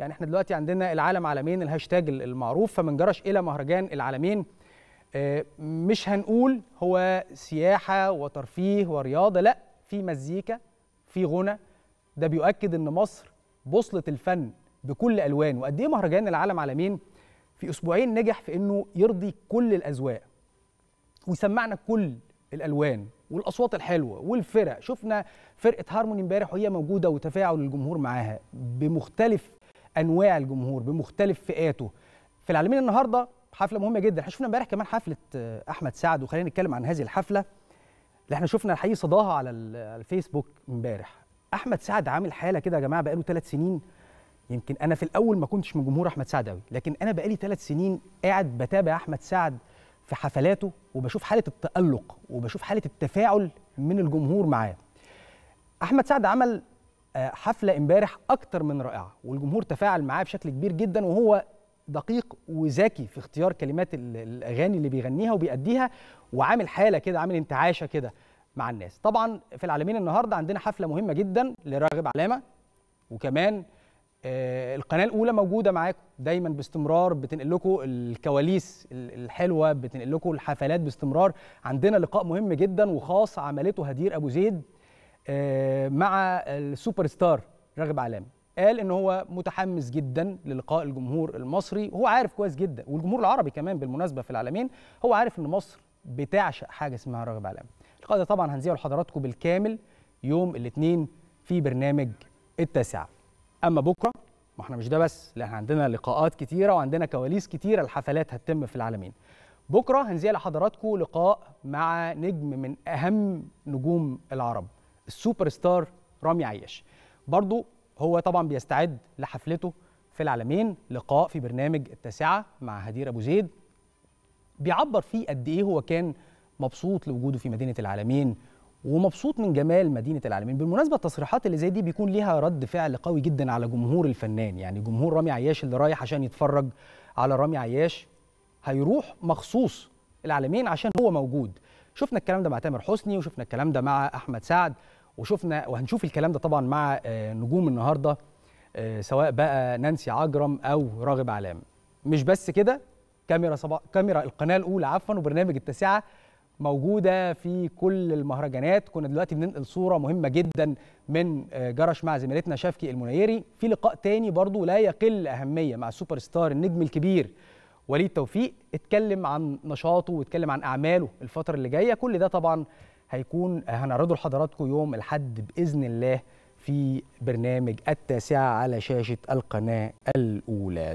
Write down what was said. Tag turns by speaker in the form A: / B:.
A: يعني احنا دلوقتي عندنا العالم عالمين الهاشتاج المعروف فمن جرش الى مهرجان العالمين آه، مش هنقول هو سياحه وترفيه ورياضه لا في مزيكا في غنى ده بيؤكد ان مصر بوصله الفن بكل الوان وقد ايه مهرجان العالم عالمين في اسبوعين نجح في انه يرضي كل الاذواق ويسمعنا كل الالوان والاصوات الحلوه والفرق شفنا فرقه هارموني امبارح وهي موجوده وتفاعل الجمهور معاها بمختلف انواع الجمهور بمختلف فئاته في العالمين النهارده حفله مهمه جدا احنا شفنا امبارح كمان حفله آه، احمد سعد وخلينا نتكلم عن هذه الحفله اللي احنا شفنا الحقيقه صداها على الفيسبوك امبارح احمد سعد عامل حاله كده يا جماعه بقاله ثلاث سنين يمكن انا في الاول ما كنتش من جمهور احمد سعد قوي لكن انا بقالي ثلاث سنين قاعد بتابع احمد سعد في حفلاته وبشوف حاله التالق وبشوف حاله التفاعل من الجمهور معاه احمد سعد عمل حفله امبارح اكتر من رائعه والجمهور تفاعل معاه بشكل كبير جدا وهو دقيق وذكي في اختيار كلمات الاغاني اللي بيغنيها وبيأديها وعامل حاله كده عامل انتعاشه كده مع الناس طبعا في العالمين النهارده عندنا حفله مهمه جدا لراغب علامه وكمان آه، القناه الاولى موجوده معاكم دايما باستمرار بتنقل لكم الكواليس الحلوه بتنقل لكم الحفلات باستمرار عندنا لقاء مهم جدا وخاص عملته هدير ابو زيد آه، مع السوبر ستار راغب علام قال ان هو متحمس جدا للقاء الجمهور المصري هو عارف كويس جدا والجمهور العربي كمان بالمناسبه في العالمين هو عارف ان مصر بتعشق حاجه اسمها راغب علام اللقاء ده طبعا هنذيعه لحضراتكم بالكامل يوم الاثنين في برنامج التاسعه اما بكره ما احنا مش ده بس لا احنا عندنا لقاءات كتيره وعندنا كواليس كتيره الحفلات هتتم في العالمين بكره هنذيع لحضراتكم لقاء مع نجم من اهم نجوم العرب السوبر ستار رامي عياش برضو هو طبعا بيستعد لحفلته في العالمين لقاء في برنامج التاسعة مع هدير أبو زيد بيعبر فيه قد إيه هو كان مبسوط لوجوده في مدينة العالمين ومبسوط من جمال مدينة العالمين بالمناسبة التصريحات اللي زي دي بيكون ليها رد فعل قوي جدا على جمهور الفنان يعني جمهور رامي عياش اللي رايح عشان يتفرج على رامي عياش هيروح مخصوص العالمين عشان هو موجود شفنا الكلام ده مع تامر حسني وشفنا الكلام ده مع احمد سعد وشفنا وهنشوف الكلام ده طبعا مع آه، نجوم النهارده آه، سواء بقى نانسي عجرم او راغب علام مش بس كده كاميرا صبا... كاميرا القناه الاولى عفوا وبرنامج التاسعه موجوده في كل المهرجانات كنا دلوقتي بننقل صوره مهمه جدا من آه، جرش مع زميلتنا شافكي المنيري في لقاء تاني برضو لا يقل اهميه مع السوبر ستار النجم الكبير وليد توفيق اتكلم عن نشاطه واتكلم عن اعماله الفتره اللي جايه كل ده طبعا هيكون هنعرضه لحضراتكم يوم الاحد باذن الله في برنامج التاسعه على شاشه القناه الاولى